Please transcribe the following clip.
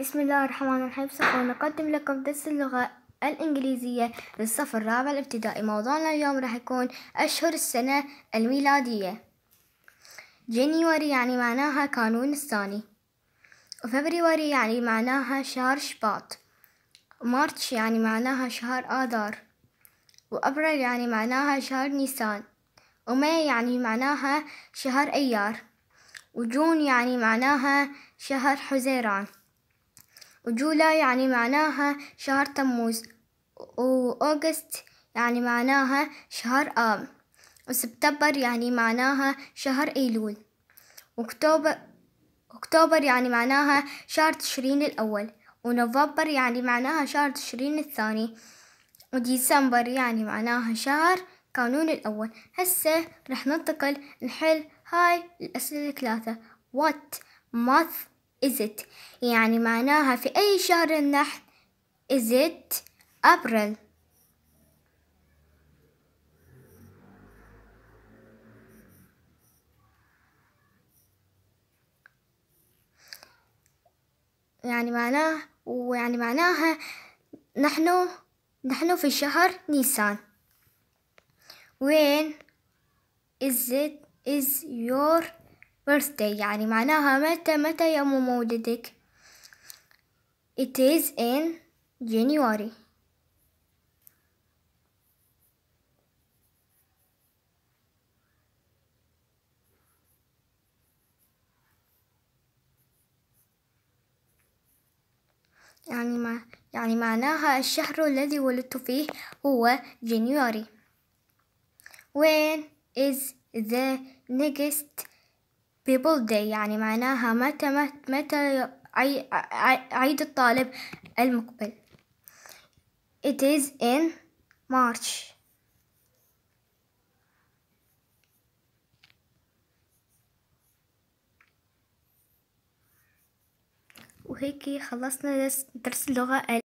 بسم الله الرحمن الرحيم سوف نقدم لكم درس اللغة الإنجليزية للصف الرابع الابتدائي موضوعنا اليوم راح يكون أشهر السنة الميلادية جينيوري يعني معناها كانون الثاني وفبريوري يعني معناها شهر شباط مارتش يعني معناها شهر آذار وأبريل يعني معناها شهر نيسان وماي يعني معناها شهر أيار وجون يعني معناها شهر حزيران وجولا يعني معناها شهر تموز وأوغست يعني معناها شهر آب آه، وسبتمبر يعني معناها شهر أيلول وأكتوبر أكتوبر يعني معناها شهر تشرين الأول ونوفمبر يعني معناها شهر تشرين الثاني وديسمبر يعني معناها شهر كانون الأول هسه رح ننتقل نحل هاي الأسئلة الثلاثة what math is it يعني معناها في أي شهر نحن is it April يعني معناه ويعني معناها نحن نحن في شهر نيسان when is it is your birthday يعني معناها متى متى يوم مولدك it is in January يعني مع يعني معناها الشهر الذي ولدت فيه هو January when is the next people day يعني معناها متى متى عيد الطالب المقبل it is in March وهيك خلصنا درس اللغة